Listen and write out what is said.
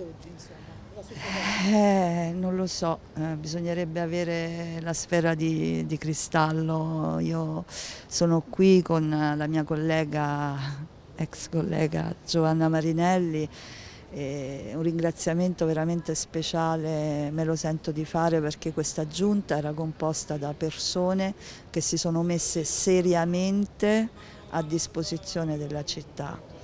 ad oggi? Eh, non lo so, eh, bisognerebbe avere la sfera di, di, cristallo. Io sono qui con la mia collega, ex collega Giovanna Marinelli. un ringraziamento veramente speciale me lo sento di fare perché questa giunta era composta da persone che si sono messe seriamente a disposizione della città